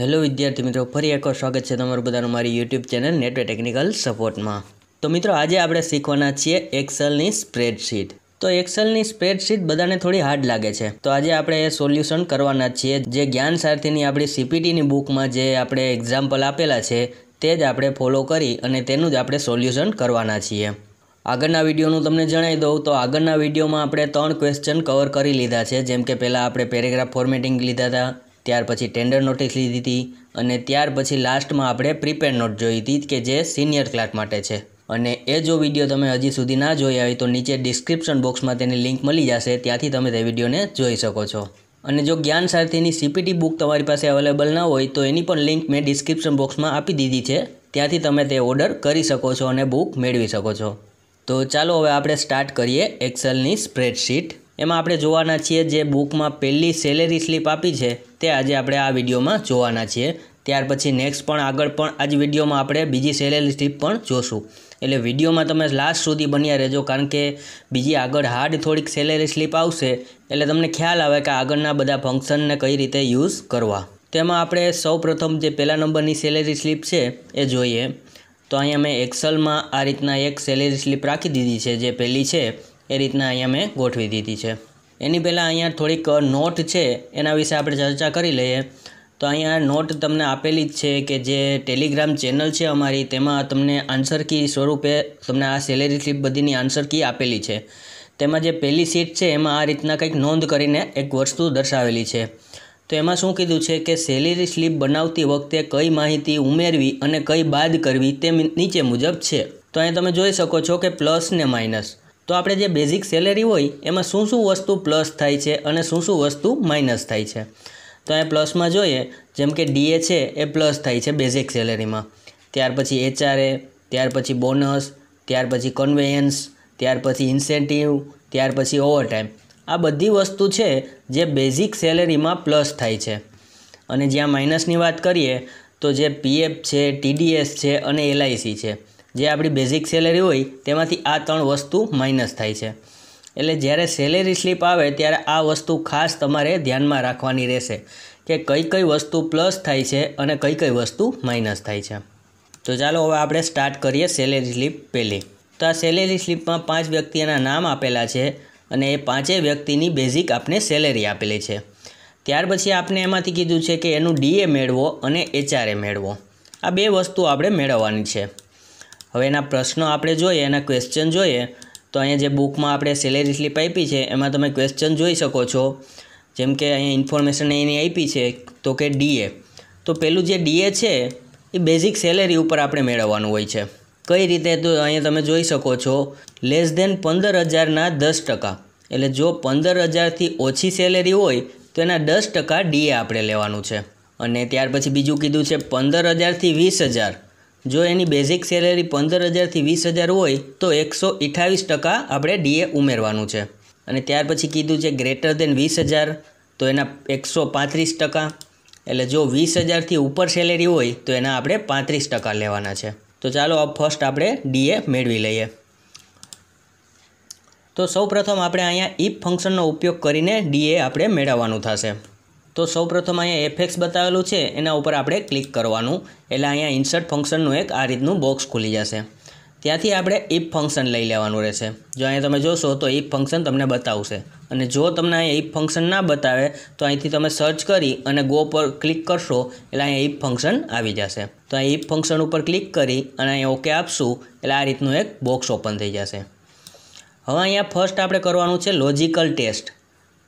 hello વિદ્યાર્થી મિત્રો ફરી એકવાર સ્વાગત છે તમારું બધાનું મારી યુટ્યુબ ચેનલ નેટવે ટેકનિકલ સપોર્ટમાં તો મિત્રો આજે આપણે શીખવાના છીએ એક્સલની સ્પ્રેડશીટ તો એક્સલની સ્પ્રેડશીટ બધાને થોડી હાર્ડ લાગે છે તો આજે આપણે એ સોલ્યુશન કરવાના છીએ જે જ્ઞાન સારથીની આપણી સીપીટીની બુકમાં જે આપણે એક્ઝામ્પલ આપેલા છે તે જ આપણે ફોલો કરી અને તેનું જ આપણે સોલ્યુશન કરવાના છીએ આગળના વિડીયોનું તમને જણાવી દઉં તો આગળના વિડીયોમાં આપણે ત્રણ ક્વેશ્ચન કવર કરી લીધા છે જેમ કે પહેલાં આપણે પેરેગ્રાફ ફોર્મેટિંગ લીધા હતા ત્યાર પછી ટેન્ડર નોટિસ લીધી હતી અને ત્યાર પછી લાસ્ટમાં આપણે પ્રીપેડ નોટ જોઈ હતી કે જે સિનિયર ક્લાર્ક માટે છે અને એ જો વિડીયો તમે હજી સુધી ના જોયા હોય તો નીચે ડિસ્ક્રિપ્શન બોક્સમાં તેની લિંક મળી જશે ત્યાંથી તમે તે વિડીયોને જોઈ શકો છો અને જો જ્ઞાન સારથીની સીપીટી બુક તમારી પાસે અવેલેબલ ના હોય તો એની પણ લિંક મેં ડિસ્ક્રિપ્શન બોક્સમાં આપી દીધી છે ત્યાંથી તમે તે ઓર્ડર કરી શકો છો અને બુક મેળવી શકો છો તો ચાલો હવે આપણે સ્ટાર્ટ કરીએ એક્સેલની સ્પ્રેડશીટ એમાં આપણે જોવાના છીએ જે બુકમાં પહેલી સેલેરી સ્લીપ આપી છે તે આજે આપણે આ વિડીયોમાં જોવાના છીએ ત્યાર પછી નેક્સ્ટ પણ આગળ પણ આજ જ વિડીયોમાં આપણે બીજી સેલેરી સ્લીપ પણ જોશું એટલે વિડીયોમાં તમે લાસ્ટ સુધી બન્યા રહેજો કારણ કે બીજી આગળ હાર્ડ થોડીક સેલેરી સ્લીપ આવશે એટલે તમને ખ્યાલ આવે કે આગળના બધા ફંક્શનને કઈ રીતે યુઝ કરવા તેમાં આપણે સૌપ્રથમ જે પહેલા નંબરની સેલેરી સ્લીપ છે એ જોઈએ તો અહીંયા મેં એક્સલમાં આ રીતના એક સેલેરી સ્લીપ રાખી દીધી છે જે પહેલી છે એ રીતના અહીંયા મેં ગોઠવી દીધી છે એની પહેલાં અહીંયા થોડીક નોટ છે એના વિશે આપણે ચર્ચા કરી લઈએ તો અહીંયા નોટ તમને આપેલી જ છે કે જે ટેલિગ્રામ ચેનલ છે અમારી તેમાં તમને આન્સર કી સ્વરૂપે તમને આ સેલેરી સ્લીપ બધીની આન્સર કી આપેલી છે તેમાં જે પહેલી સીટ છે એમાં આ રીતના કંઈક નોંધ કરીને એક વસ્તુ દર્શાવેલી છે તો એમાં શું કીધું છે કે સેલેરી સ્લીપ બનાવતી વખતે કઈ માહિતી ઉમેરવી અને કઈ બાદ કરવી તે નીચે મુજબ છે તો અહીં તમે જોઈ શકો છો કે પ્લસ ને માઇનસ તો આપણે જે બેઝિક સેલેરી હોય એમાં શું શું વસ્તુ પ્લસ થાય છે અને શું શું વસ્તુ માઇનસ થાય છે તો અહીંયા પ્લસમાં જોઈએ જેમ કે ડીએ છે એ પ્લસ થાય છે બેઝિક સેલેરીમાં ત્યાર પછી એચઆરએ ત્યાર પછી બોનસ ત્યાર પછી કન્વેયન્સ ત્યાર પછી ઇન્સેન્ટિવ ત્યાર પછી ઓવરટાઈમ આ બધી વસ્તુ છે જે બેઝિક સેલેરીમાં પ્લસ થાય છે અને જ્યાં માઇનસની વાત કરીએ તો જે પીએફ છે ટીડીએસ છે અને એલઆઈસી છે જે આપણી બેઝિક સેલેરી હોય તેમાંથી આ ત્રણ વસ્તુ માઇનસ થાય છે એટલે જ્યારે સેલેરી સ્લીપ આવે ત્યારે આ વસ્તુ ખાસ તમારે ધ્યાનમાં રાખવાની રહેશે કે કઈ કઈ વસ્તુ પ્લસ થાય છે અને કઈ કઈ વસ્તુ માઇનસ થાય છે તો ચાલો હવે આપણે સ્ટાર્ટ કરીએ સેલેરી સ્લીપ પહેલી તો આ સેલેરી સ્લીપમાં પાંચ વ્યક્તિના નામ આપેલા છે અને એ પાંચેય વ્યક્તિની બેઝિક આપણે સેલેરી આપેલી છે ત્યાર પછી આપણે એમાંથી કીધું છે કે એનું ડીએ મેળવો અને એચઆરએ મેળવો આ બે વસ્તુ આપણે મેળવવાની છે હવે એના પ્રશ્નો આપણે જોઈએ એના ક્વેશ્ચન જોઈએ તો અહીંયા જે બુકમાં આપણે સેલેરી સ્લીપ આપી છે એમાં તમે ક્વેશ્ચન જોઈ શકો છો જેમ કે અહીંયા ઇન્ફોર્મેશન એની આપી છે તો કે ડીએ તો પેલું જે ડીએ છે એ બેઝિક સેલેરી ઉપર આપણે મેળવવાનું હોય છે કઈ રીતે તો અહીંયા તમે જોઈ શકો છો લેસ દેન પંદર હજારના દસ ટકા એટલે જો પંદર હજારથી ઓછી સેલેરી હોય તો એના દસ ટકા ડીએ આપણે લેવાનું છે અને ત્યાર પછી બીજું કીધું છે પંદર હજારથી વીસ હજાર જો એની બેઝિક સેલેરી પંદર હજારથી વીસ હજાર હોય તો એકસો અઠાવીસ ટકા આપણે ડીએ ઉમેરવાનું છે અને ત્યાર પછી કીધું છે ગ્રેટર દેન વીસ હજાર તો એના એકસો પાંત્રીસ ટકા એટલે જો વીસ હજારથી ઉપર સેલેરી હોય તો એના આપણે પાંત્રીસ ટકા લેવાના છે તો ચાલો આ ફર્સ્ટ આપણે ડીએ મેળવી લઈએ તો સૌ પ્રથમ આપણે અહીંયા ઇફ ફંક્શનનો ઉપયોગ કરીને ડીએ આપણે મેળવવાનું થશે તો સૌપ્રથમ અહીંયા એફએક્સ બતાવેલું છે એના ઉપર આપણે ક્લિક કરવાનું એટલે અહીંયા ઇન્સર્ટ ફંક્શનનું એક આ રીતનું બોક્સ ખુલી જશે ત્યાંથી આપણે ઇફ ફંક્શન લઈ લેવાનું રહેશે જો અહીંયા તમે જોશો તો ઇફ ફંક્શન તમને બતાવશે અને જો તમને અહીંયા ઇફ ફંક્શન ના બતાવે તો અહીંથી તમે સર્ચ કરી અને ગો પર ક્લિક કરશો એટલે અહીંયા ઇફ ફંક્શન આવી જશે તો અહીં ઇફ ફંક્શન ઉપર ક્લિક કરી અને અહીંયા ઓકે આપશું એટલે આ રીતનું એક બોક્સ ઓપન થઈ જશે હવે અહીંયા ફર્સ્ટ આપણે કરવાનું છે લોજિકલ ટેસ્ટ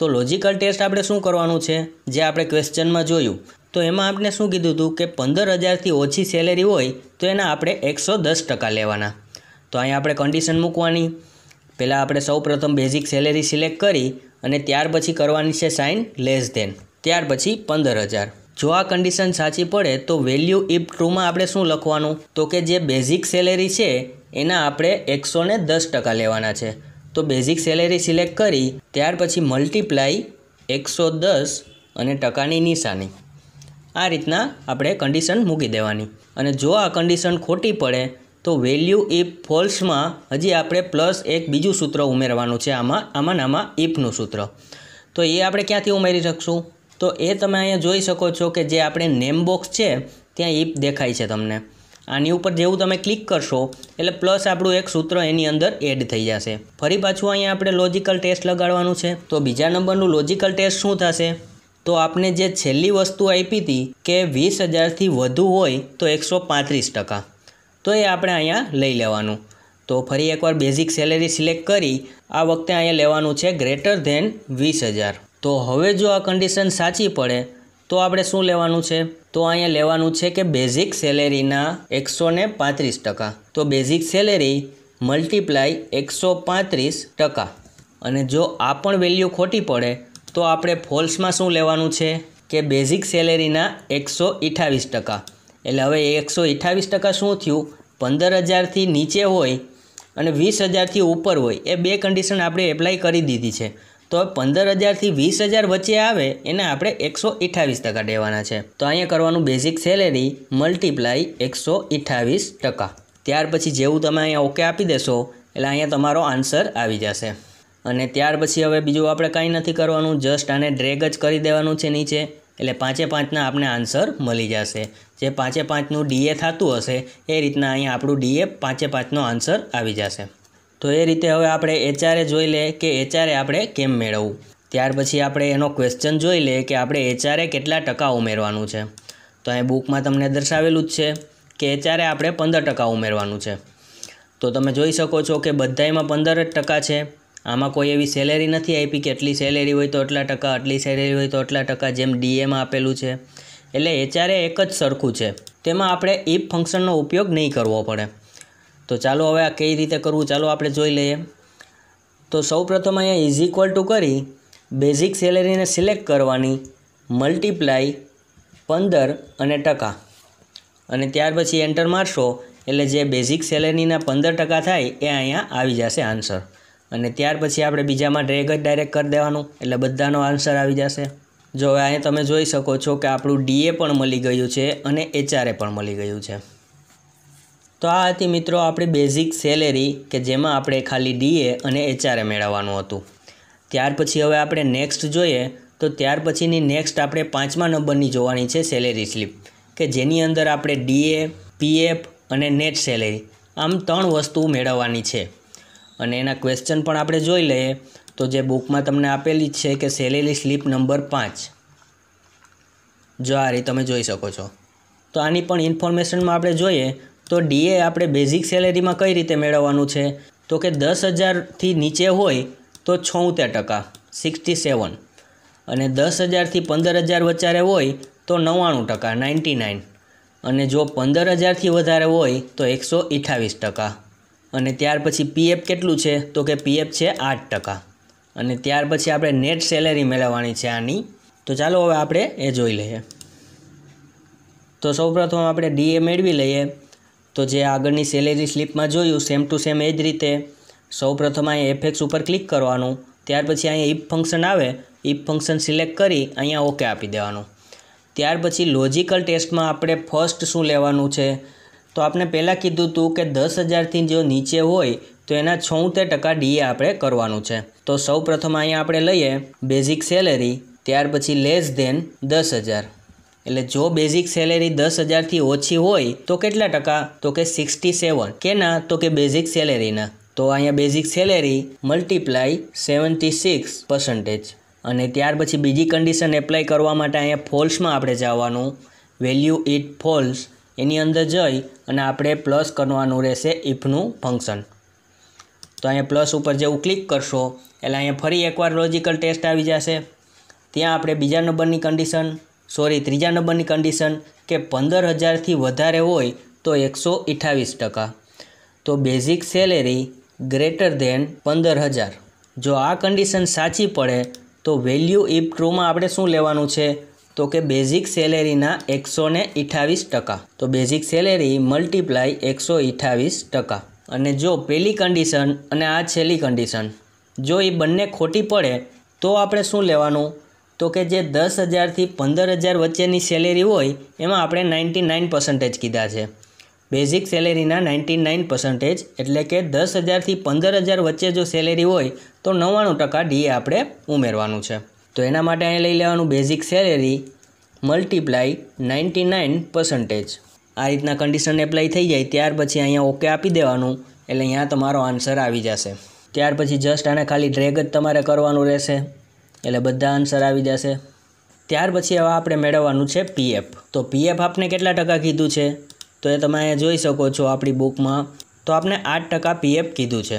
તો લોજિકલ ટેસ્ટ આપણે શું કરવાનું છે જે આપણે ક્વેશ્ચનમાં જોયું તો એમાં આપણે શું કીધું હતું કે પંદર હજારથી ઓછી સેલેરી હોય તો એના આપણે એકસો દસ ટકા લેવાના તો અહીં આપણે કન્ડિશન મૂકવાની પહેલાં આપણે સૌપ્રથમ બેઝિક સેલેરી સિલેક્ટ કરી અને ત્યાર પછી કરવાની છે સાઇન લેસ ધેન ત્યાર પછી પંદર હજાર જો આ કન્ડિશન સાચી પડે તો વેલ્યુ ઇફ ટ્રુમાં આપણે શું લખવાનું તો કે જે બેઝિક સેલેરી છે એના આપણે એકસો દસ ટકા લેવાના છે તો બેઝિક સેલેરી સિલેક્ટ કરી ત્યાર પછી મલ્ટીપ્લાય એકસો દસ અને ટકાની નિશાની આ રીતના આપણે કન્ડિશન મૂકી દેવાની અને જો આ કન્ડિશન ખોટી પડે તો વેલ્યુ ઇફ ફોલ્સમાં હજી આપણે પ્લસ એક બીજું સૂત્ર ઉમેરવાનું છે આમાં આમાં નામાં ઇફનું સૂત્ર તો એ આપણે ક્યાંથી ઉમેરી શકશું તો એ તમે અહીંયા જોઈ શકો છો કે જે આપણે નેમ બોક્સ છે ત્યાં ઇફ દેખાય છે તમને આની ઉપર જેવું તમે ક્લિક કરશો એટલે પ્લસ આપણું એક સૂત્ર એની અંદર એડ થઈ જશે ફરી પાછું અહીંયા આપણે લોજિકલ ટેસ્ટ લગાડવાનું છે તો બીજા નંબરનું લોજિકલ ટેસ્ટ શું થશે તો આપણે જે છેલ્લી વસ્તુ આપી હતી કે વીસ હજારથી વધુ હોય તો એકસો પાંત્રીસ ટકા તો એ આપણે અહીંયા લઈ લેવાનું તો ફરી એકવાર બેઝિક સેલેરી સિલેક્ટ કરી આ વખતે અહીંયા લેવાનું છે ગ્રેટર ધેન વીસ હજાર તો હવે જો આ કન્ડિશન સાચી પડે તો આપણે શું લેવાનું છે તો અહીંયા લેવાનું છે કે બેઝિક સેલેરીના એકસો ને પાંત્રીસ ટકા તો બેઝિક સેલેરી મલ્ટીપ્લાય એકસો પાંત્રીસ ટકા અને જો આ પણ વેલ્યુ ખોટી પડે તો આપણે ફોલ્સમાં શું લેવાનું છે કે બેઝિક સેલેરીના એકસો અઠાવીસ ટકા એટલે હવે એકસો અઠાવીસ ટકા શું થયું પંદર હજારથી નીચે હોય અને વીસ હજારથી ઉપર હોય એ બે કન્ડિશન આપણે એપ્લાય કરી દીધી છે તો પંદર હજારથી વીસ હજાર વચ્ચે આવે એને આપણે એકસો અઠ્ઠાવીસ ટકા દેવાના છે તો અહીંયા કરવાનું બેઝિક સેલેરી મલ્ટીપ્લાય એકસો અઠ્ઠાવીસ ટકા ત્યાર પછી જેવું તમે અહીંયા ઓકે આપી દેશો એટલે અહીંયા તમારો આન્સર આવી જશે અને ત્યાર પછી હવે બીજું આપણે કાંઈ નથી કરવાનું જસ્ટ આને ડ્રેગ જ કરી દેવાનું છે નીચે એટલે પાંચે પાંચના આપણે આન્સર મળી જશે જે પાંચે પાંચનું ડીએ થતું હશે એ રીતના અહીંયા આપણું ડીએ પાંચે પાંચનો આન્સર આવી જશે તો એ રીતે હવે આપણે એચઆરએ જોઈ લે કે એચઆરએ આપણે કેમ મેળવવું ત્યાર પછી આપણે એનો ક્વેશ્ચન જોઈ લઈએ કે આપણે એચઆરએ કેટલા ટકા ઉમેરવાનું છે તો અહીં બુકમાં તમને દર્શાવેલું જ છે કે એચઆરએ આપણે પંદર ટકા ઉમેરવાનું છે તો તમે જોઈ શકો છો કે બધાયમાં પંદર ટકા છે આમાં કોઈ એવી સેલેરી નથી આપી કેટલી સેલેરી હોય તો આટલા ટકા આટલી સેલેરી હોય તો આટલા ટકા જેમ ડીએમાં આપેલું છે એટલે એચઆરએ એક જ સરખું છે તેમાં આપણે ઇફ ફંક્શનનો ઉપયોગ નહીં કરવો પડે તો ચાલો હવે આ કઈ રીતે કરવું ચાલો આપણે જોઈ લઈએ તો સૌપ્રથમ અહીંયા ઇઝ ઇક્વલ ટુ કરી બેઝિક સેલેરીને સિલેક્ટ કરવાની મલ્ટીપ્લાય પંદર અને ટકા અને ત્યાર પછી એન્ટર મારશો એટલે જે બેઝિક સેલેરીના પંદર ટકા થાય એ અહીંયા આવી જશે આન્સર અને ત્યાર પછી આપણે બીજામાં ડ્રેગ જ ડાયરેક્ટ કરી દેવાનું એટલે બધાનો આન્સર આવી જશે જો હવે અહીંયા તમે જોઈ શકો છો કે આપણું ડીએ પણ મળી ગયું છે અને એચઆરએ પણ મળી ગયું છે તો આ હતી મિત્રો આપણી બેઝિક સેલેરી કે જેમાં આપણે ખાલી ડીએ અને એચઆરએ મેળવવાનું હતું ત્યાર પછી હવે આપણે નેક્સ્ટ જોઈએ તો ત્યાર પછીની નેક્સ્ટ આપણે પાંચમા નંબરની જોવાની છે સેલેરી સ્લીપ કે જેની અંદર આપણે ડીએ પીએફ અને નેટ સેલેરી આમ ત્રણ વસ્તુ મેળવવાની છે અને એના ક્વેશ્ચન પણ આપણે જોઈ લઈએ તો જે બુકમાં તમને આપેલી છે કે સેલેરી સ્લીપ નંબર પાંચ જો આ રીતે તમે જોઈ શકો છો તો આની પણ ઇન્ફોર્મેશનમાં આપણે જોઈએ તો ડીએ આપણે બેઝિક સેલેરીમાં કઈ રીતે મેળવવાનું છે તો કે દસ હજારથી નીચે હોય તો છોતેર ટકા સિક્સટી સેવન અને દસ હજારથી પંદર હજાર વચ્ચારે હોય તો નવ્વાણું ટકા નાઇન્ટી નાઇન અને જો પંદર હજારથી વધારે હોય તો એકસો અઠાવીસ ટકા અને ત્યાર પછી પીએફ કેટલું છે તો કે પીએફ છે આઠ ટકા અને ત્યાર પછી આપણે નેટ સેલેરી મેળવવાની છે આની તો ચાલો હવે આપણે એ જોઈ લઈએ તો સૌપ્રથમ આપણે ડીએ મેળવી લઈએ તો જે આગળની સેલેરી સ્લીપમાં જોયું સેમ ટુ સેમ એ જ રીતે સૌ સૌપ્રથમ અહીંયા એફએક્સ ઉપર ક્લિક કરવાનું ત્યાર પછી અહીંયા ઇફ ફંક્શન આવે ઇફ ફંક્શન સિલેક્ટ કરી અહીંયા ઓકે આપી દેવાનું ત્યાર પછી લોજિકલ ટેસ્ટમાં આપણે ફર્સ્ટ શું લેવાનું છે તો આપણે પહેલાં કીધું હતું કે દસ હજારથી જો નીચે હોય તો એના છોતેર ટકા ડીએ આપણે કરવાનું છે તો સૌ પ્રથમ અહીંયા આપણે લઈએ બેઝિક સેલેરી ત્યાર પછી લેસ ધેન દસ હજાર એટલે જો બેઝિક સેલેરી દસ હજારથી ઓછી હોય તો કેટલા ટકા તો કે સિક્સટી સેવન કેના તો કે બેઝિક સેલેરીના તો અહીંયા basic salary multiply seventy six percentage અને ત્યાર પછી બીજી કન્ડિશન એપ્લાય કરવા માટે અહીંયા ફોલ્સમાં આપણે જવાનું વેલ્યુ ઇટ ફોલ્સ એની અંદર જઈ અને આપણે પ્લસ કરવાનું રહેશે ઇફનું ફંક્શન તો અહીંયા પ્લસ ઉપર જેવું ક્લિક કરશો એટલે અહીંયા ફરી એકવાર લોજિકલ ટેસ્ટ આવી જશે ત્યાં આપણે બીજા નંબરની કન્ડિશન સોરી ત્રીજા નંબરની કન્ડિશન કે પંદર હજારથી વધારે હોય તો એકસો અઠાવીસ ટકા તો બેઝિક સેલેરી ગ્રેટર ધેન પંદર હજાર જો આ કન્ડિશન સાચી પડે તો વેલ્યુ ઇપ ટ્રુમાં આપણે શું લેવાનું છે તો કે બેઝિક સેલેરીના એકસો ને ટકા તો બેઝિક સેલેરી મલ્ટીપ્લાય એકસો અઠાવીસ ટકા અને જો પહેલી કન્ડિશન અને આ છેલ્લી કન્ડિશન જો એ બંને ખોટી પડે તો આપણે શું લેવાનું તો કે જે દસ હજારથી પંદર હજાર વચ્ચેની સેલેરી હોય એમાં આપણે નાઇન્ટી નાઇન પર્સન્ટેજ કીધા છે બેઝિક સેલેરીના નાઇન્ટી નાઇન પર્સન્ટેજ એટલે કે દસ હજારથી પંદર હજાર વચ્ચે જો સેલેરી હોય તો નવ્વાણું ટકા ડીએ આપણે ઉમેરવાનું છે તો એના માટે અહીં લઈ લેવાનું basic salary multiply ninety nine percentage આ રીતના કન્ડિશન એપ્લાય થઈ જાય ત્યાર પછી અહીંયા ઓકે આપી દેવાનું એટલે અહીંયા તમારો આન્સર આવી જશે ત્યાર પછી જસ્ટ આને ખાલી ડ્રેગ જ તમારે કરવાનું રહેશે એટલે બધા આન્સર આવી જશે ત્યાર પછી હવે આપણે મેળવવાનું છે પીએફ તો પીએફ આપને કેટલા ટકા કીધું છે તો એ તમે અહીંયા જોઈ શકો છો આપણી બુકમાં તો આપણે આઠ ટકા પીએફ કીધું છે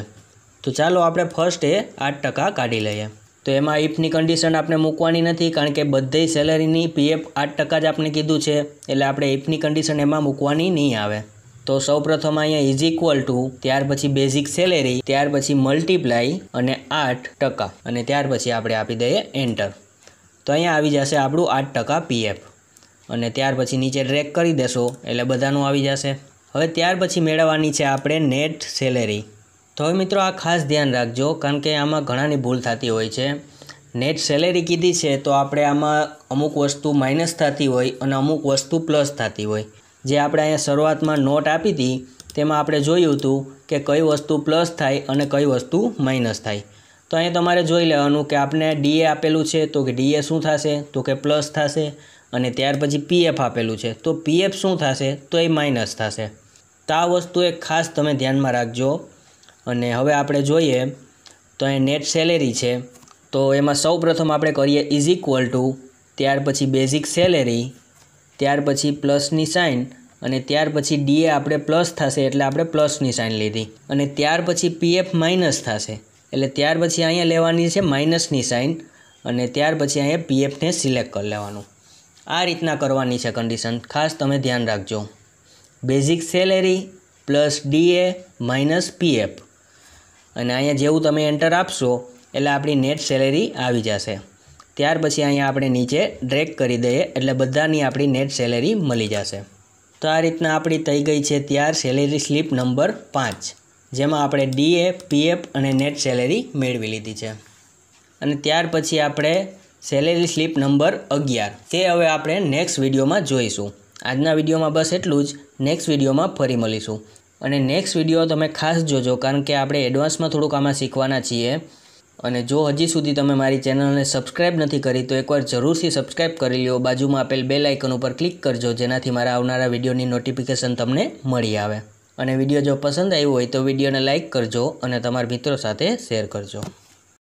તો ચાલો આપણે ફર્સ્ટ એ આઠ ટકા કાઢી લઈએ તો એમાં ઇફની કન્ડિશન આપણે મૂકવાની નથી કારણ કે બધી સેલેરીની પીએફ આઠ ટકા જ આપણે કીધું છે એટલે આપણે ઇફની કન્ડિશન એમાં મૂકવાની નહીં આવે તો સૌપ્રથમ અહીંયા ઇઝ ઇક્વલ ટુ ત્યાર પછી બેઝિક સેલેરી ત્યાર પછી મલ્ટીપ્લાય અને આઠ ટકા અને ત્યાર પછી આપણે આપી દઈએ એન્ટર તો અહીંયા આવી જશે આપણું આઠ ટકા પીએફ અને ત્યાર પછી નીચે ટ્રેક કરી દેશો એટલે બધાનું આવી જશે હવે ત્યાર પછી મેળવવાની છે આપણે નેટ સેલેરી તો હવે મિત્રો આ ખાસ ધ્યાન રાખજો કારણ કે આમાં ઘણાની ભૂલ થતી હોય છે નેટ સેલેરી કીધી છે તો આપણે આમાં અમુક વસ્તુ માઇનસ થતી હોય અને અમુક વસ્તુ પ્લસ થતી હોય જે આપણે અહીંયા શરૂઆતમાં નોટ આપી હતી તેમાં આપણે જોયું હતું કે કઈ વસ્તુ પ્લસ થાય અને કઈ વસ્તુ માઇનસ થાય તો અહીં તમારે જોઈ લેવાનું કે આપને ડીએ આપેલું છે તો કે ડીએ શું થશે તો કે પ્લસ થશે અને ત્યાર પછી પીએફ આપેલું છે તો પીએફ શું થશે તો એ માઇનસ થશે તો આ વસ્તુ એક ખાસ તમે ધ્યાનમાં રાખજો અને હવે આપણે જોઈએ તો અહીં નેટ સેલેરી છે તો એમાં સૌ પ્રથમ આપણે કરીએ ઇઝ ઇક્વલ ટુ ત્યાર પછી બેઝિક સેલેરી ત્યાર પછી પ્લસની સાઇન અને ત્યાર પછી ડીએ આપણે પ્લસ થશે એટલે આપણે પ્લસની સાઇન લીધી અને ત્યાર પછી પીએફ માઇનસ થશે એટલે ત્યાર પછી અહીંયા લેવાની છે માઇનસની સાઇન અને ત્યાર પછી અહીંયા પીએફને સિલેક્ટ કરી લેવાનું આ રીતના કરવાની છે કન્ડિશન ખાસ તમે ધ્યાન રાખજો basic salary plus DA minus PF અને અહીંયા જેવું તમે એન્ટર આપશો એટલે આપણી નેટ સેલેરી આવી જશે ત્યાર પછી અહીંયા આપણે નીચે ડ્રેક કરી દઈએ એટલે બધાની આપણી નેટ સેલેરી મળી જશે તો આ રીતના આપણી થઈ ગઈ છે ત્યાર સેલેરી સ્લીપ નંબર પાંચ જેમાં આપણે ડીએફ પીએફ અને નેટ સેલેરી મેળવી લીધી છે અને ત્યાર પછી આપણે સેલેરી સ્લીપ નંબર અગિયાર તે હવે આપણે નેક્સ્ટ વિડીયોમાં જોઈશું આજના વિડીયોમાં બસ એટલું જ નેક્સ્ટ વિડીયોમાં ફરી મળીશું અને નેક્સ્ટ વિડીયો તમે ખાસ જોજો કારણ કે આપણે એડવાન્સમાં થોડુંક આમાં શીખવાના છીએ અને જો હજી સુધી તમે મારી ચેનલને સબસ્ક્રાઇબ નથી કરી તો એકવાર જરૂરથી સબસ્ક્રાઇબ કરી લો બાજુમાં આપેલ બે લાઇકન ઉપર ક્લિક કરજો જેનાથી મારા આવનારા વિડીયોની નોટિફિકેશન તમને મળી આવે અને વિડીયો જો પસંદ આવ્યો હોય તો વિડીયોને લાઇક કરજો અને તમારા મિત્રો સાથે શેર કરજો